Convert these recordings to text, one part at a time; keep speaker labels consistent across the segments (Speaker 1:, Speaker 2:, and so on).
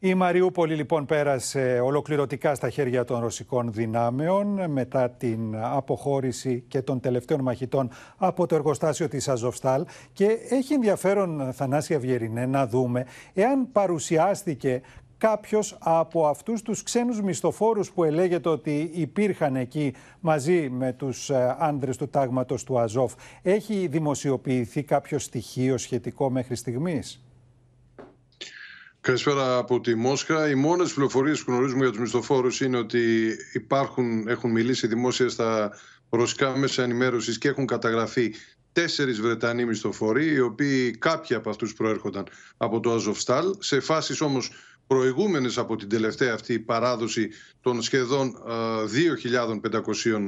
Speaker 1: Η Μαριούπολη λοιπόν πέρασε ολοκληρωτικά στα χέρια των ρωσικών δυνάμεων μετά την αποχώρηση και των τελευταίων μαχητών από το εργοστάσιο της Αζοφστάλ. και έχει ενδιαφέρον Θανάσια Αυγερινέ, να δούμε εάν παρουσιάστηκε κάποιος από αυτούς τους ξένους μισθοφόρους που ελέγεται ότι υπήρχαν εκεί μαζί με ε, του άντρες του τάγματος του Αζόφ. Έχει δημοσιοποιηθεί κάποιο στοιχείο σχετικό μέχρι στιγμής.
Speaker 2: Καλησπέρα από τη Μόσχα. Οι μόνες πληροφορίες που γνωρίζουμε για τους μισθοφόρους είναι ότι υπάρχουν, έχουν μιλήσει δημόσια στα ρωσικά μέσα ενημέρωσης και έχουν καταγραφεί τέσσερις Βρετανοί μισθοφοροί, οι οποίοι κάποιοι από αυτούς προέρχονταν από το Αζοφστάλ. Σε φάσεις όμως προηγούμενες από την τελευταία αυτή παράδοση των σχεδόν 2.500 ε, ε,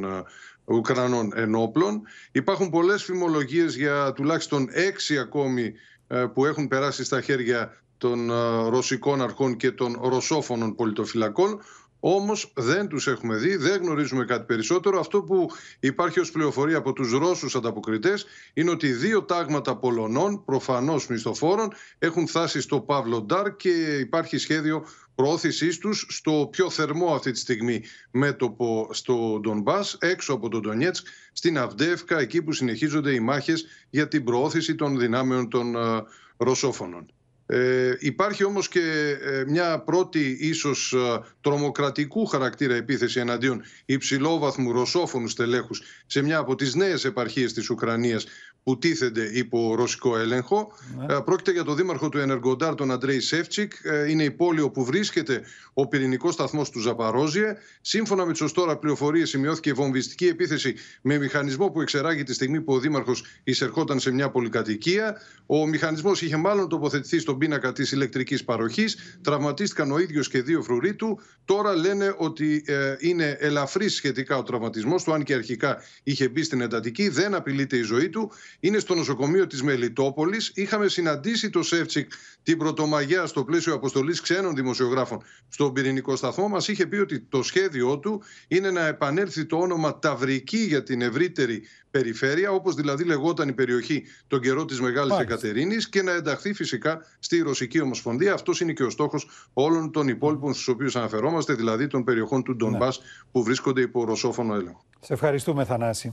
Speaker 2: Ουκρανών ενόπλων. Υπάρχουν πολλές φημολογίες για τουλάχιστον έξι ακόμη ε, που έχουν περάσει στα χέρια των ε, ρωσικών αρχών και των ρωσόφωνων πολιτοφυλακών. Όμως δεν τους έχουμε δει, δεν γνωρίζουμε κάτι περισσότερο. Αυτό που υπάρχει ως πληροφορία από τους ρώσους ανταποκριτές είναι ότι δύο τάγματα Πολωνών, προφανώς μισθοφόρων, έχουν φτάσει στο Παύλο Ντάρ και υπάρχει σχέδιο προώθησής τους στο πιο θερμό αυτή τη στιγμή μέτωπο στο Ντομπά, έξω από τον Ντονιέτσκ, στην Αυντεύκα, εκεί που συνεχίζονται οι μάχες για την προώθηση των δυνάμεων των ε, Ρωσόφωνων. Ε, υπάρχει όμως και ε, μια πρώτη ίσως ε, τρομοκρατικού χαρακτήρα επίθεση εναντίον υψηλόβαθμου ρωσόφωνου στελέχους σε μια από τις νέες επαρχίες της Ουκρανίας που τίθενται υπό ρωσικό έλεγχο. Ναι. Ε, πρόκειται για τον δήμαρχο του Ενεργοντάρ, τον Αντρέη Σεύτσικ. Είναι η πόλη όπου βρίσκεται ο πυρηνικός σταθμός του Ζαπαρόζιε. Σύμφωνα με τις ως τώρα πληροφορίες, σημειώθηκε βομβιστική επίθεση με μηχανισμό που εξεράγει τη στιγμή που ο δήμαρχος εισερχόταν σε μια πολυκατοικία. Ο μηχανισμός είχε μάλλον τοποθετηθεί στον πίνακα της ηλεκτρικής παροχής. Τραυματίστηκαν ο ίδιος και δύο φρουροί του. Τώρα λένε ότι ε, είναι ελαφρύς σχετικά ο τραυματισμός του, αν και αρχικά είχε μπει στην εντατική. Δεν απειλείται η ζωή του. Είναι στο νοσοκομείο της Μελιτόπολης. Είχαμε συναντήσει το Σεύτσικ την Πρωτομαγιά στο πλαίσιο αποστολής ξένων δημοσιογράφων στον πυρηνικό σταθμό. Μας είχε πει ότι το σχέδιό του είναι να επανέλθει το όνομα Ταυρική για την ευρύτερη περιφέρεια, όπως δηλαδή λεγόταν η περιοχή τον καιρό της Μεγάλης Εκατερίνης και να ενταχθεί φυσικά στη Ρωσική Ομοσπονδία. Αυτός είναι και ο στόχος όλων των υπόλοιπων στους οποίους αναφερόμαστε, δηλαδή των περιοχών του ναι. Ντομπά που βρίσκονται υπό ρωσόφωνο έλεγχο.
Speaker 1: Σε ευχαριστούμε, Θανάση.